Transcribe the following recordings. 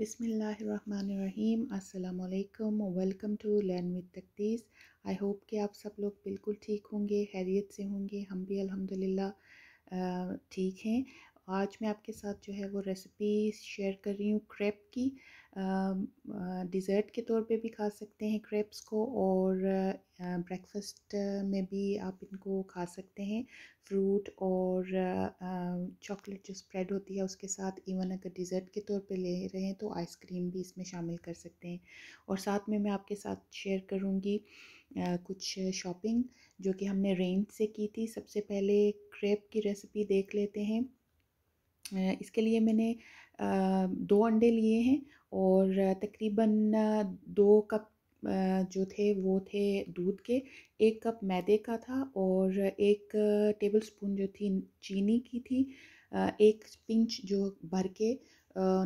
बिसमीम् अल्लाम welcome to learn with Taqdees I hope कि आप सब लोग बिल्कुल ठीक होंगे हैरियत से होंगे हम भी अल्हम्दुलिल्लाह ठीक हैं आज मैं आपके साथ जो है वो रेसिपी शेयर कर रही हूँ क्रेप की डिज़र्ट के तौर पे भी खा सकते हैं क्रेप्स को और ब्रेकफास्ट में भी आप इनको खा सकते हैं फ्रूट और चॉकलेट जो स्प्रेड होती है उसके साथ इवन अगर डिज़र्ट के तौर पे ले रहे हैं तो आइसक्रीम भी इसमें शामिल कर सकते हैं और साथ में मैं आपके साथ शेयर करूँगी कुछ शॉपिंग जो कि हमने रेंज से की थी सबसे पहले क्रेप की रेसिपी देख लेते हैं इसके लिए मैंने दो अंडे लिए हैं और तकरीबन दो कप जो थे वो थे दूध के एक कप मैदे का था और एक टेबल स्पून जो थी चीनी की थी एक पिंच जो भर के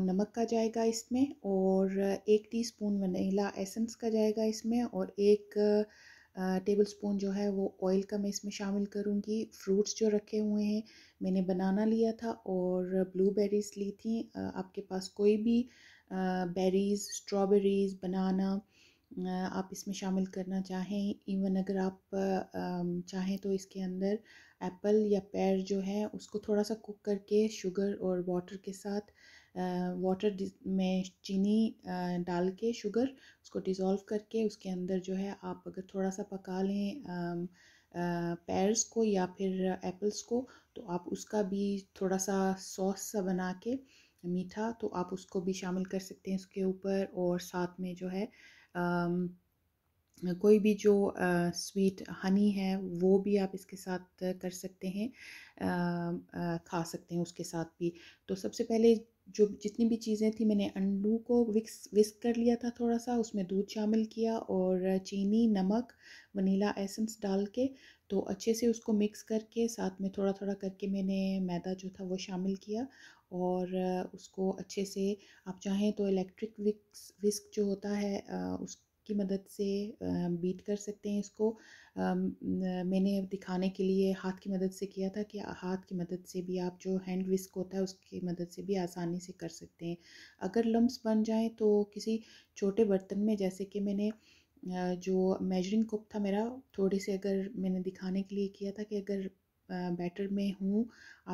नमक का जाएगा इसमें और एक टीस्पून वनीला एसेंस का जाएगा इसमें और एक टेबल स्पून जो है वो ऑयल का मैं इसमें शामिल करूँगी फ्रूट्स जो रखे हुए हैं मैंने बनाना लिया था और ब्लूबेरीज़ ली थी आपके पास कोई भी बेरीज़ स्ट्रॉबेरीज़ बनाना आप इसमें शामिल करना चाहें इवन अगर आप चाहें तो इसके अंदर एप्पल या पैर जो है उसको थोड़ा सा कुक करके शुगर और वाटर के साथ वाटर में चीनी डाल के शुगर उसको डिज़ोल्व करके उसके अंदर जो है आप अगर थोड़ा सा पका लें पैर्स को या फिर एप्पल्स को तो आप उसका भी थोड़ा सा सॉस सा बना के मीठा तो आप उसको भी शामिल कर सकते हैं उसके ऊपर और साथ में जो है आ, कोई भी जो स्वीट हनी है वो भी आप इसके साथ कर सकते हैं आ, आ, खा सकते हैं उसके साथ भी तो सबसे पहले जो जितनी भी चीज़ें थी मैंने अंडू को विक्स विस्क कर लिया था थोड़ा सा उसमें दूध शामिल किया और चीनी नमक वनीला एसेंस डाल के तो अच्छे से उसको मिक्स करके साथ में थोड़ा थोड़ा करके मैंने मैदा जो था वो शामिल किया और उसको अच्छे से आप चाहें तो इलेक्ट्रिक विक्स विस्क जो होता है उस की मदद से बीट कर सकते हैं इसको मैंने दिखाने के लिए हाथ की मदद से किया था कि हाथ की मदद से भी आप जो हैंड विस्क होता है उसकी मदद से भी आसानी से कर सकते हैं अगर लम्ब बन जाएं तो किसी छोटे बर्तन में जैसे कि मैंने जो मेजरिंग कप था मेरा थोड़े से अगर मैंने दिखाने के लिए किया था कि अगर बैटर में हूँ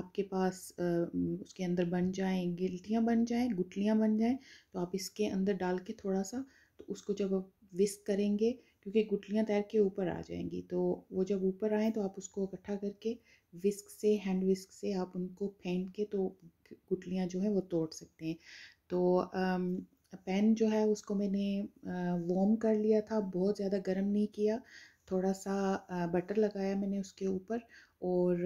आपके पास उसके अंदर बन जाए गिल्टियाँ बन जाएँ गुटलियाँ बन जाएँ तो आप इसके अंदर डाल के थोड़ा सा तो उसको जब आप विस्क करेंगे क्योंकि गुटलियाँ तैर के ऊपर आ जाएंगी तो वो जब ऊपर आएँ तो आप उसको इकट्ठा करके विस्क से हैंड विस्क से आप उनको फेंक के तो गुटलियाँ जो हैं वो तोड़ सकते हैं तो पैन पेन जो है उसको मैंने वॉम कर लिया था बहुत ज़्यादा गर्म नहीं किया थोड़ा सा बटर लगाया मैंने उसके ऊपर और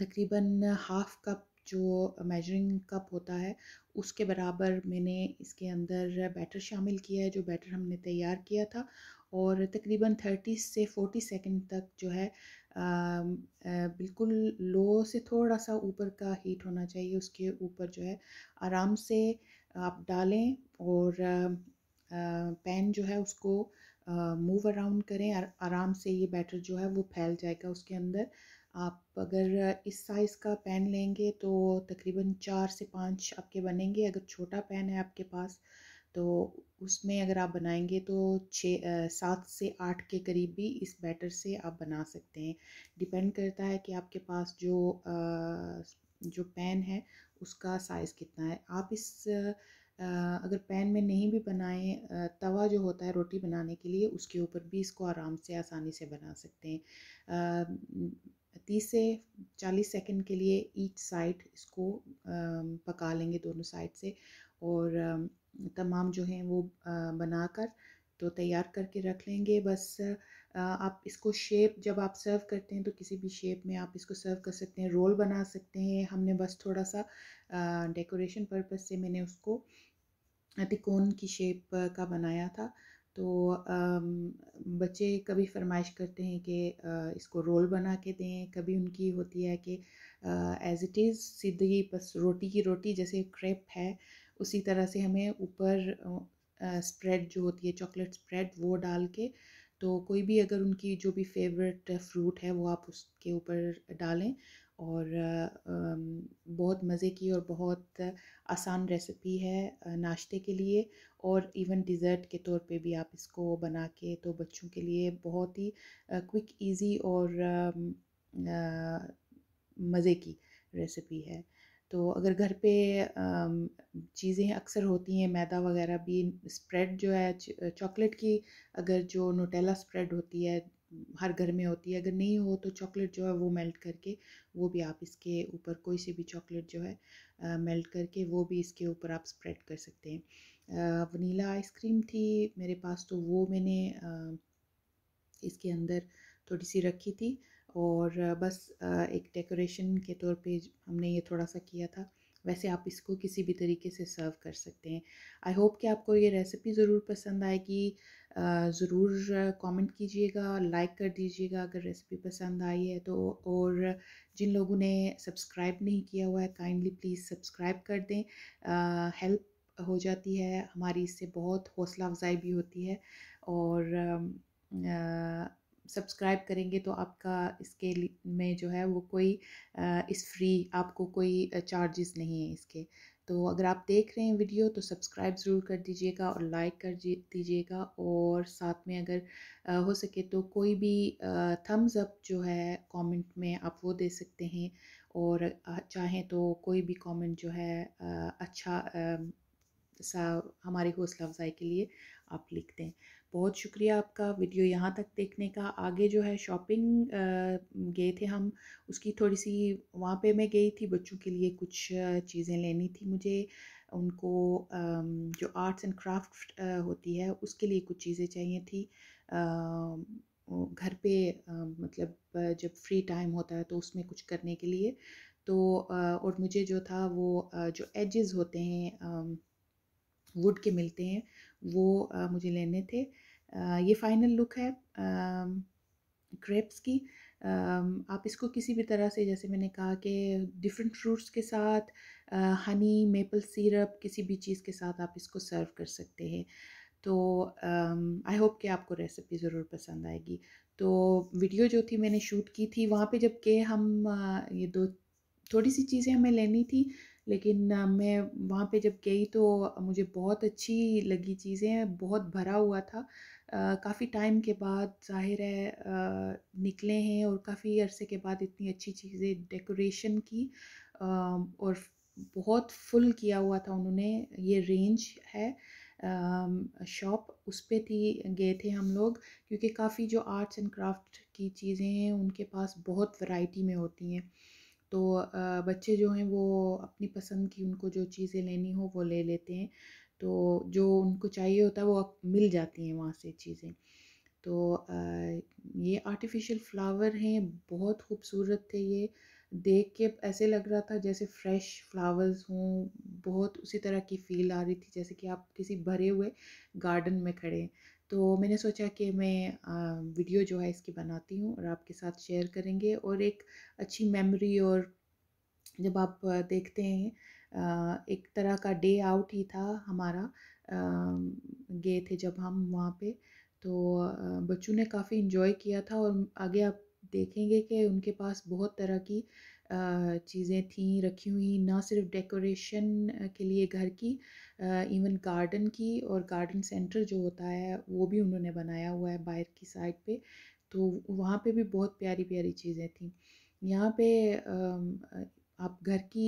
तकरीबन हाफ़ कप जो मेजरिंग कप होता है उसके बराबर मैंने इसके अंदर बैटर शामिल किया है जो बैटर हमने तैयार किया था और तकरीबन 30 से 40 सेकंड तक जो है आ, आ, बिल्कुल लो से थोड़ा सा ऊपर का हीट होना चाहिए उसके ऊपर जो है आराम से आप डालें और आ, पैन जो है उसको मूव अराउंड करें आराम से ये बैटर जो है वो फैल जाएगा उसके अंदर आप अगर इस साइज़ का पेन लेंगे तो तकरीबन चार से पाँच आपके बनेंगे अगर छोटा पेन है आपके पास तो उसमें अगर आप बनाएंगे तो छः सात से आठ के करीब भी इस बैटर से आप बना सकते हैं डिपेंड करता है कि आपके पास जो जो पेन है उसका साइज़ कितना है आप इस अगर पेन में नहीं भी बनाएं तवा जो होता है रोटी बनाने के लिए उसके ऊपर भी इसको आराम से आसानी से बना सकते हैं तीस से चालीस सेकंड के लिए ईच साइड इसको पका लेंगे दोनों साइड से और तमाम जो हैं वो बनाकर तो तैयार करके रख लेंगे बस आप इसको शेप जब आप सर्व करते हैं तो किसी भी शेप में आप इसको सर्व कर सकते हैं रोल बना सकते हैं हमने बस थोड़ा सा डेकोरेशन पर्पज से मैंने उसको तिकोन की शेप का बनाया था तो बच्चे कभी फरमाइश करते हैं कि इसको रोल बना के दें कभी उनकी होती है कि एज़ इट इज़ सीधी बस रोटी की रोटी जैसे क्रेप है उसी तरह से हमें ऊपर स्प्रेड जो होती है चॉकलेट स्प्रेड वो डाल के तो कोई भी अगर उनकी जो भी फेवरेट फ्रूट है वो आप उसके ऊपर डालें और बहुत मज़े की और बहुत आसान रेसिपी है नाश्ते के लिए और इवन डिज़र्ट के तौर पे भी आप इसको बना के तो बच्चों के लिए बहुत ही क्विक इजी और मज़े की रेसिपी है तो अगर घर पे चीज़ें अक्सर होती हैं मैदा वगैरह भी स्प्रेड जो है चॉकलेट की अगर जो नोटेला स्प्रेड होती है हर घर में होती है अगर नहीं हो तो चॉकलेट जो है वो मेल्ट करके वो भी आप इसके ऊपर कोई सी भी चॉकलेट जो है मेल्ट करके वो भी इसके ऊपर आप स्प्रेड कर सकते हैं वनीला आइसक्रीम थी मेरे पास तो वो मैंने इसके अंदर थोड़ी सी रखी थी और बस एक डेकोरेशन के तौर पे हमने ये थोड़ा सा किया था वैसे आप इसको किसी भी तरीके से सर्व कर सकते हैं आई होप कि आपको ये रेसिपी ज़रूर पसंद आएगी ज़रूर कमेंट कीजिएगा लाइक कर दीजिएगा अगर रेसिपी पसंद आई है तो और जिन लोगों ने सब्सक्राइब नहीं किया हुआ है काइंडली प्लीज़ सब्सक्राइब कर दें हेल्प हो जाती है हमारी इससे बहुत हौसला अफजाई भी होती है और सब्सक्राइब करेंगे तो आपका इसके में जो है वो कोई इस फ्री आपको कोई चार्जेस नहीं है इसके तो अगर आप देख रहे हैं वीडियो तो सब्सक्राइब ज़रूर कर दीजिएगा और लाइक कर दीजिएगा और साथ में अगर हो सके तो कोई भी थम्स अप जो है कमेंट में आप वो दे सकते हैं और चाहें तो कोई भी कमेंट जो है अच्छा सा हमारी हौसला अफजाई के लिए आप लिख दें बहुत शुक्रिया आपका वीडियो यहाँ तक देखने का आगे जो है शॉपिंग गए थे हम उसकी थोड़ी सी वहाँ पे मैं गई थी बच्चों के लिए कुछ चीज़ें लेनी थी मुझे उनको जो आर्ट्स एंड क्राफ्ट होती है उसके लिए कुछ चीज़ें चाहिए थी घर पे मतलब जब फ्री टाइम होता है तो उसमें कुछ करने के लिए तो और मुझे जो था वो जो एजेस होते हैं वुड के मिलते हैं वो आ, मुझे लेने थे आ, ये फाइनल लुक है क्रेप्स की आ, आप इसको किसी भी तरह से जैसे मैंने कहा कि डिफरेंट फ्रूट्स के साथ आ, हनी मेपल सिरप किसी भी चीज़ के साथ आप इसको सर्व कर सकते हैं तो आई होप कि आपको रेसिपी ज़रूर पसंद आएगी तो वीडियो जो थी मैंने शूट की थी वहाँ पे जब के हम ये दो थोड़ी सी चीज़ें हमें लेनी थी लेकिन मैं वहाँ पे जब गई तो मुझे बहुत अच्छी लगी चीज़ें बहुत भरा हुआ था काफ़ी टाइम के बाद ज़ाहिर है निकले हैं और काफ़ी अरसे के बाद इतनी अच्छी चीज़ें डेकोरेशन की और बहुत फुल किया हुआ था उन्होंने ये रेंज है शॉप उस पर थी गए थे हम लोग क्योंकि काफ़ी जो आर्ट्स एंड क्राफ्ट की चीज़ें हैं उनके पास बहुत वैरायटी में होती हैं तो बच्चे जो हैं वो अपनी पसंद की उनको जो चीज़ें लेनी हो वो ले लेते हैं तो जो उनको चाहिए होता है वो मिल जाती हैं वहाँ से चीज़ें तो ये आर्टिफिशियल फ्लावर हैं बहुत खूबसूरत थे ये देख के ऐसे लग रहा था जैसे फ्रेश फ्लावर्स हों बहुत उसी तरह की फ़ील आ रही थी जैसे कि आप किसी भरे हुए गार्डन में खड़े हैं तो मैंने सोचा कि मैं वीडियो जो है इसकी बनाती हूँ और आपके साथ शेयर करेंगे और एक अच्छी मेमोरी और जब आप देखते हैं एक तरह का डे आउट ही था हमारा गए थे जब हम वहाँ पे तो बच्चों ने काफ़ी इन्जॉय किया था और आगे आप देखेंगे कि उनके पास बहुत तरह की चीज़ें थी रखी हुई ना सिर्फ डेकोरेशन के लिए घर की इवन गार्डन की और गार्डन सेंटर जो होता है वो भी उन्होंने बनाया हुआ है बाहर की साइड पे तो वहाँ पे भी बहुत प्यारी प्यारी चीज़ें थीं यहाँ पे आप घर की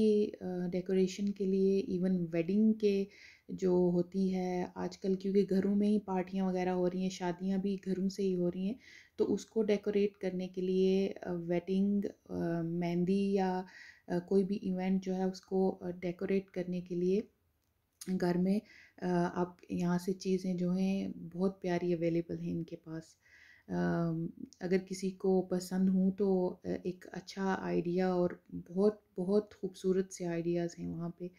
डेकोरेशन के लिए इवन वेडिंग के जो होती है आजकल क्योंकि घरों में ही पार्टियां वगैरह हो रही हैं शादियां भी घरों से ही हो रही हैं तो उसको डेकोरेट करने के लिए वेडिंग मेहंदी या कोई भी इवेंट जो है उसको डेकोरेट करने के लिए घर में आप यहाँ से चीज़ें जो हैं बहुत प्यारी अवेलेबल हैं इनके पास अगर किसी को पसंद हूँ तो एक अच्छा आइडिया और बहुत बहुत खूबसूरत से आइडियाज़ हैं वहाँ पे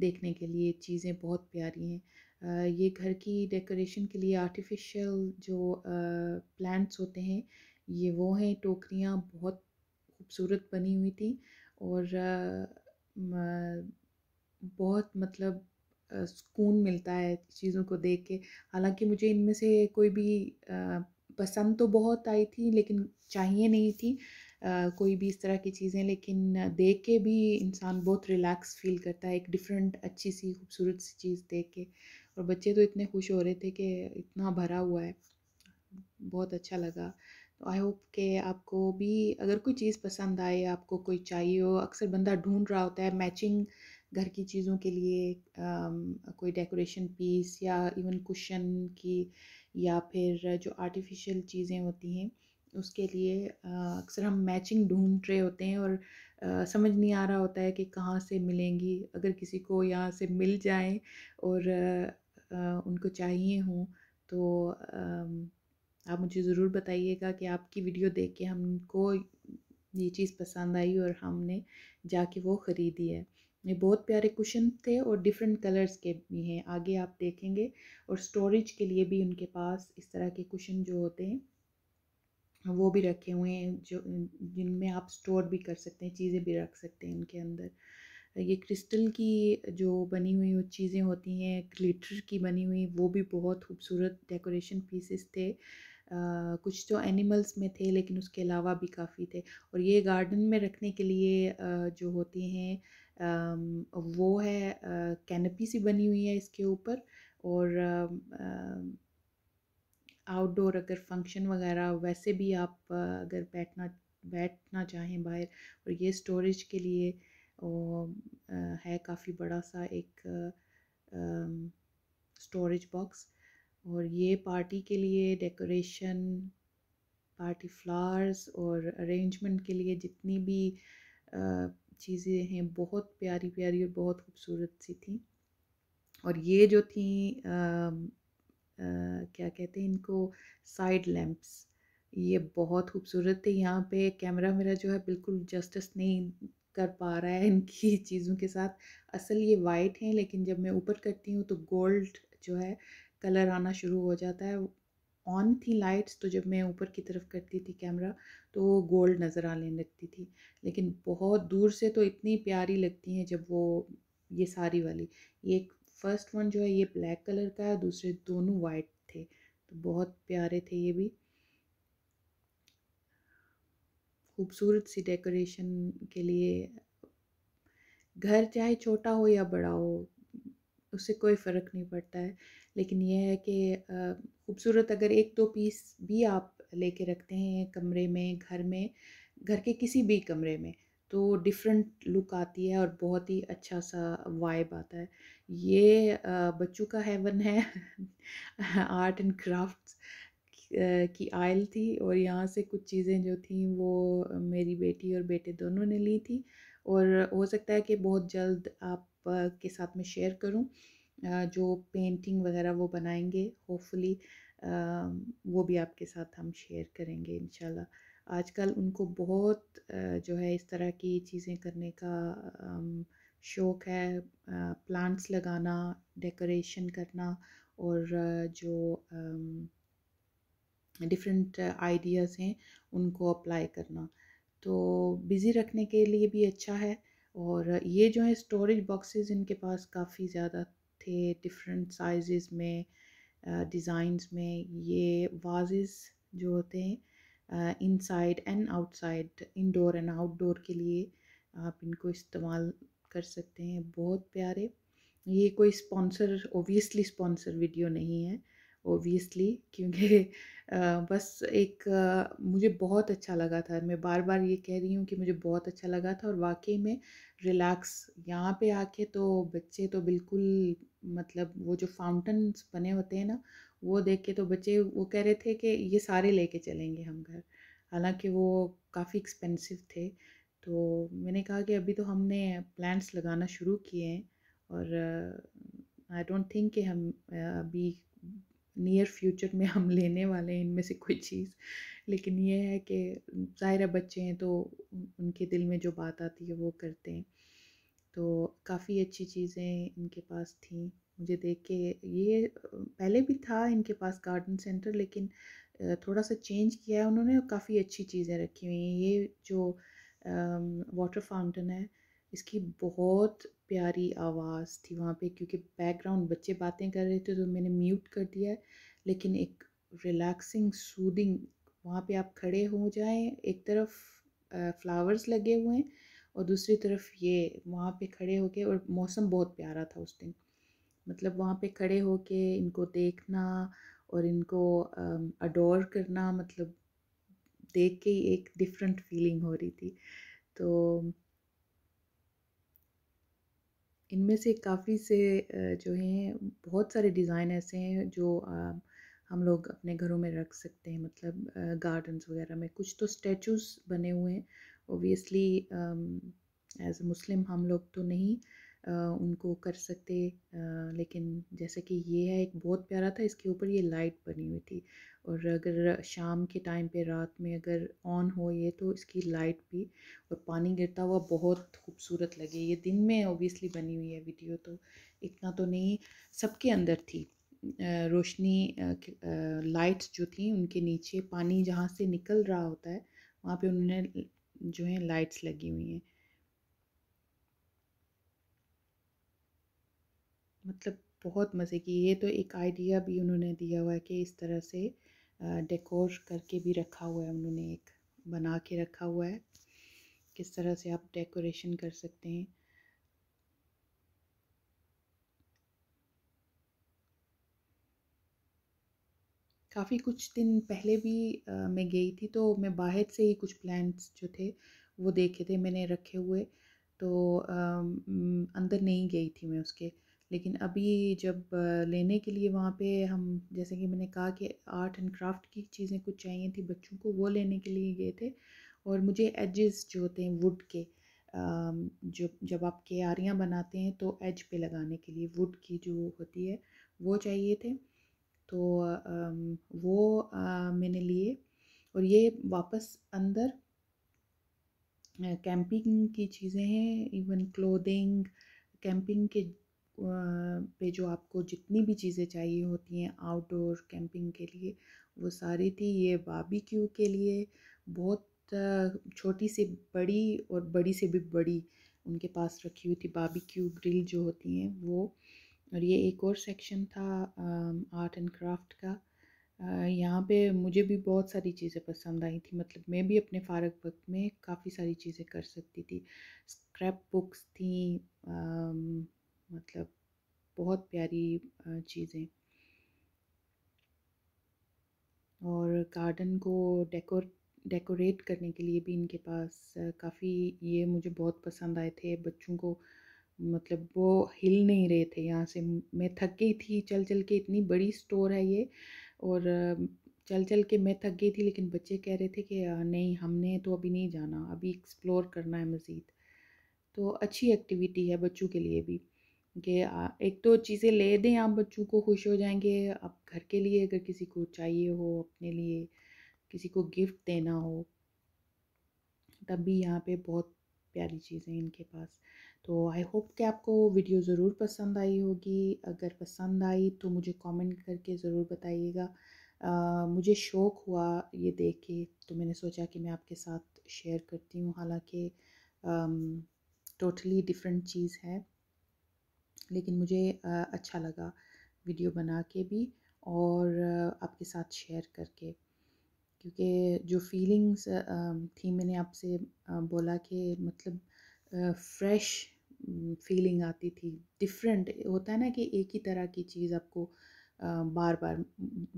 देखने के लिए चीज़ें बहुत प्यारी हैं ये घर की डेकोरेशन के लिए आर्टिफिशियल जो प्लांट्स होते हैं ये वो हैं टोकरियाँ बहुत खूबसूरत बनी हुई थी और बहुत मतलब सुकून मिलता है चीज़ों को देख के हालांकि मुझे इनमें से कोई भी पसंद तो बहुत आई थी लेकिन चाहिए नहीं थी Uh, कोई भी इस तरह की चीज़ें लेकिन देख के भी इंसान बहुत रिलैक्स फील करता है एक डिफरेंट अच्छी सी खूबसूरत सी चीज़ देख के और बच्चे तो इतने खुश हो रहे थे कि इतना भरा हुआ है बहुत अच्छा लगा तो आई होप कि आपको भी अगर कोई चीज़ पसंद आए आपको कोई चाहिए हो अक्सर बंदा ढूंढ रहा होता है मैचिंग घर की चीज़ों के लिए कोई डेकोरेशन पीस या इवन कुशन की या फिर जो आर्टिफिशियल चीज़ें होती हैं उसके लिए अक्सर हम मैचिंग ढूंढ रहे होते हैं और आ, समझ नहीं आ रहा होता है कि कहाँ से मिलेंगी अगर किसी को यहाँ से मिल जाए और आ, आ, उनको चाहिए हो तो आप मुझे ज़रूर बताइएगा कि आपकी वीडियो देख के हमको ये चीज़ पसंद आई और हमने जाके वो ख़रीदी है ये बहुत प्यारे कुशन थे और डिफरेंट कलर्स के भी हैं आगे आप देखेंगे और स्टोरेज के लिए भी उनके पास इस तरह के कुशन जो होते हैं वो भी रखे हुए हैं जो जिनमें आप स्टोर भी कर सकते हैं चीज़ें भी रख सकते हैं उनके अंदर ये क्रिस्टल की जो बनी हुई चीज़ें होती हैं ग्लिटर की बनी हुई वो भी बहुत खूबसूरत डेकोरेशन पीसेस थे आ, कुछ तो एनिमल्स में थे लेकिन उसके अलावा भी काफ़ी थे और ये गार्डन में रखने के लिए आ, जो होते हैं वो है कैनपी सी बनी हुई है इसके ऊपर और आउटडोर अगर फंक्शन वगैरह वैसे भी आप अगर बैठना बैठना चाहें बाहर और ये स्टोरेज के लिए है काफ़ी बड़ा सा एक स्टोरेज बॉक्स और ये पार्टी के लिए डेकोरेशन पार्टी फ्लावर्स और अरेंजमेंट के लिए जितनी भी चीज़ें हैं बहुत प्यारी प्यारी और बहुत खूबसूरत सी थी और ये जो थी आ, आ, क्या कहते हैं इनको साइड लैंप्स ये बहुत खूबसूरत थे यहाँ पे कैमरा मेरा जो है बिल्कुल जस्टिस नहीं कर पा रहा है इनकी चीज़ों के साथ असल ये वाइट हैं लेकिन जब मैं ऊपर करती हूँ तो गोल्ड जो है कलर आना शुरू हो जाता है ऑन थी लाइट्स तो जब मैं ऊपर की तरफ करती थी कैमरा तो वो गोल्ड नज़र आने लगती थी लेकिन बहुत दूर से तो इतनी प्यारी लगती हैं जब वो ये सारी वाली ये फर्स्ट वन जो है ये ब्लैक कलर का है दूसरे दोनों वाइट थे तो बहुत प्यारे थे ये भी खूबसूरत सी डेकोरेशन के लिए घर चाहे छोटा हो या बड़ा हो उससे कोई फ़र्क नहीं पड़ता है लेकिन यह है कि खूबसूरत अगर एक दो पीस भी आप लेके रखते हैं कमरे में घर में घर के किसी भी कमरे में तो डिफरेंट लुक आती है और बहुत ही अच्छा सा वाइब आता है ये बच्चों का हेवन है आर्ट एंड क्राफ्ट्स की आयल थी और यहाँ से कुछ चीज़ें जो थी वो मेरी बेटी और बेटे दोनों ने ली थी और हो सकता है कि बहुत जल्द आप के साथ में शेयर करूँ जो पेंटिंग वगैरह वो बनाएंगे होपफुली वो भी आपके साथ हम शेयर करेंगे इन आजकल उनको बहुत जो है इस तरह की चीज़ें करने का शौक़ है प्लांट्स लगाना डेकोरेशन करना और जो डिफरेंट आइडियाज़ हैं उनको अप्लाई करना तो बिज़ी रखने के लिए भी अच्छा है और ये जो है स्टोरेज बॉक्सेस इनके पास काफ़ी ज़्यादा थे डिफरेंट साइज़ में डिज़ाइंस में ये वाजेस जो होते हैं inside and outside indoor and outdoor के लिए आप इनको इस्तेमाल कर सकते हैं बहुत प्यारे ये कोई स्पॉन्सर ओबियसली स्पॉन्सर वीडियो नहीं है ओबियसली क्योंकि बस एक मुझे बहुत अच्छा लगा था मैं बार बार ये कह रही हूँ कि मुझे बहुत अच्छा लगा था और वाकई में रिलैक्स यहाँ पे आके तो बच्चे तो बिल्कुल मतलब वो जो फाउंटन बने होते हैं ना वो देख के तो बच्चे वो कह रहे थे कि ये सारे लेके चलेंगे हम घर हालांकि वो काफ़ी एक्सपेंसिव थे तो मैंने कहा कि अभी तो हमने प्लांट्स लगाना शुरू किए हैं और आई डोंट थिंक कि हम अभी नियर फ्यूचर में हम लेने वाले हैं इनमें से कोई चीज़ लेकिन ये है कि ज़ाहिर बच्चे हैं तो उनके दिल में जो बात आती है वो करते हैं तो काफ़ी अच्छी चीज़ें इनके पास थी मुझे देख के ये पहले भी था इनके पास गार्डन सेंटर लेकिन थोड़ा सा चेंज किया है उन्होंने काफ़ी अच्छी चीज़ें रखी हुई हैं ये जो वाटर फाउंटेन है इसकी बहुत प्यारी आवाज़ थी वहाँ पे क्योंकि बैकग्राउंड बच्चे बातें कर रहे थे तो मैंने म्यूट कर दिया है लेकिन एक रिलैक्सिंग सूदिंग वहाँ पे आप खड़े हो जाएं एक तरफ फ्लावर्स लगे हुए हैं और दूसरी तरफ ये वहाँ पे खड़े होके और मौसम बहुत प्यारा था उस दिन मतलब वहाँ पे खड़े होके इनको देखना और इनको अडोर करना मतलब देख के ही एक डिफरेंट फीलिंग हो रही थी तो इनमें से काफ़ी से जो हैं बहुत सारे डिज़ाइन ऐसे हैं जो हम लोग अपने घरों में रख सकते हैं मतलब गार्डन्स वगैरह में कुछ तो स्टैचूज़ बने हुए हैं ओबियसली एज ए मुस्लिम हम लोग तो नहीं Uh, उनको कर सकते uh, लेकिन जैसे कि ये है एक बहुत प्यारा था इसके ऊपर ये लाइट बनी हुई थी और अगर शाम के टाइम पे रात में अगर ऑन हो ये तो इसकी लाइट भी और पानी गिरता हुआ बहुत खूबसूरत लगे ये दिन में ओबियसली बनी हुई है वीडियो तो इतना तो नहीं सबके अंदर थी रोशनी लाइट्स जो थी उनके नीचे पानी जहाँ से निकल रहा होता है वहाँ पे उन्होंने जो हैं लाइट्स लगी हुई हैं मतलब बहुत मज़े की ये तो एक आइडिया भी उन्होंने दिया हुआ है कि इस तरह से डेकोर करके भी रखा हुआ है उन्होंने एक बना के रखा हुआ है किस तरह से आप डेकोरेशन कर सकते हैं काफ़ी कुछ दिन पहले भी मैं गई थी तो मैं बाहर से ही कुछ प्लांट्स जो थे वो देखे थे मैंने रखे हुए तो अंदर नहीं गई थी मैं उसके लेकिन अभी जब लेने के लिए वहाँ पे हम जैसे कि मैंने कहा कि आर्ट एंड क्राफ्ट की चीज़ें कुछ चाहिए थी बच्चों को वो लेने के लिए गए थे और मुझे एजेस जो होते हैं वुड के जो जब आप क्यारियाँ बनाते हैं तो एज पे लगाने के लिए वुड की जो होती है वो चाहिए थे तो वो मैंने लिए और ये वापस अंदर कैंपिंग की चीज़ें हैं इवन क्लोदिंग कैंपिंग के पे जो आपको जितनी भी चीज़ें चाहिए होती हैं आउटडोर कैंपिंग के लिए वो सारी थी ये बाबीक्यू के लिए बहुत छोटी से बड़ी और बड़ी से भी बड़ी उनके पास रखी हुई थी बाबीक्यू ग्रिल जो होती हैं वो और ये एक और सेक्शन था आर्ट एंड क्राफ्ट का uh, यहाँ पे मुझे भी बहुत सारी चीज़ें पसंद आई थी मतलब मैं भी अपने फारग वक्त में काफ़ी सारी चीज़ें कर सकती थी स्क्रैप बुक्स थी आ, um, मतलब बहुत प्यारी uh, चीज़ें और गार्डन को डेकोर डेकोरेट करने के लिए भी इनके पास uh, काफ़ी ये मुझे बहुत पसंद आए थे बच्चों को मतलब वो हिल नहीं रहे थे यहाँ से मैं थक गई थी चल चल के इतनी बड़ी स्टोर है ये और चल चल के मैं थक गई थी लेकिन बच्चे कह रहे थे कि नहीं हमने तो अभी नहीं जाना अभी एक्सप्लोर करना है मज़ीद तो अच्छी एक्टिविटी है बच्चों के लिए भी कि एक तो चीज़ें ले दें आप बच्चों को खुश हो जाएंगे आप घर के लिए अगर किसी को चाहिए हो अपने लिए किसी को गिफ्ट देना हो तब भी यहाँ पे बहुत प्यारी चीज़ें इनके पास तो आई होप कि आपको वीडियो ज़रूर पसंद आई होगी अगर पसंद आई तो मुझे कमेंट करके ज़रूर बताइएगा मुझे शौक़ हुआ ये देख के तो मैंने सोचा कि मैं आपके साथ शेयर करती हूँ हालांकि टोटली डिफरेंट चीज़ है लेकिन मुझे आ, अच्छा लगा वीडियो बना के भी और आपके साथ शेयर करके क्योंकि जो फीलिंग्स थी मैंने आपसे बोला कि मतलब फ्रेश फीलिंग आती थी डिफरेंट होता है ना कि एक ही तरह की चीज़ आपको बार बार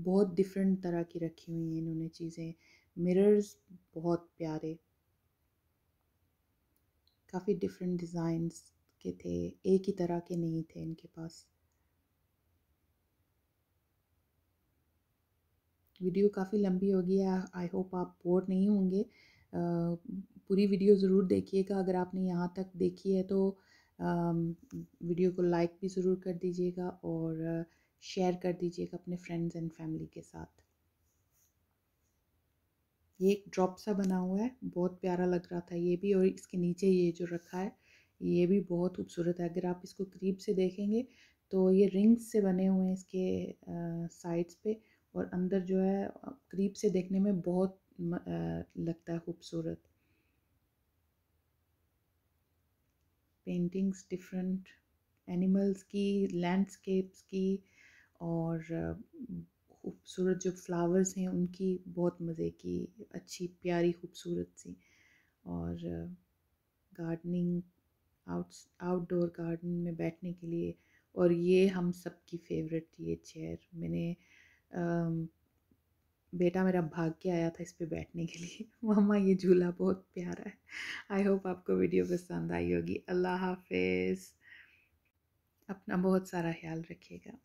बहुत डिफरेंट तरह की रखी हुई हैं इन्होंने चीज़ें मिरर्स बहुत प्यारे काफ़ी डिफरेंट डिज़ाइंस के थे एक ही तरह के नहीं थे इनके पास वीडियो काफ़ी लंबी होगी आई होप आप बोर नहीं होंगे पूरी वीडियो ज़रूर देखिएगा अगर आपने यहाँ तक देखी है तो वीडियो को लाइक भी ज़रूर कर दीजिएगा और शेयर कर दीजिएगा अपने फ्रेंड्स एंड फैमिली के साथ ये एक ड्रॉप सा बना हुआ है बहुत प्यारा लग रहा था ये भी और इसके नीचे ये जो रखा है ये भी बहुत खूबसूरत है अगर आप इसको करीब से देखेंगे तो ये रिंग्स से बने हुए हैं इसके साइड्स पे और अंदर जो है करीब से देखने में बहुत म, आ, लगता है खूबसूरत पेंटिंग्स डिफरेंट एनिमल्स की लैंडस्केप्स की और खूबसूरत जो फ्लावर्स हैं उनकी बहुत मज़े की अच्छी प्यारी खूबसूरत सी और गार्डनिंग आउट आउटडोर गार्डन में बैठने के लिए और ये हम सब की फेवरेट ये चेयर मैंने बेटा मेरा भाग के आया था इस पर बैठने के लिए मम्मा ये झूला बहुत प्यारा है आई होप आपको वीडियो पसंद आई होगी अल्लाह हाफिज़ अपना बहुत सारा ख्याल रखिएगा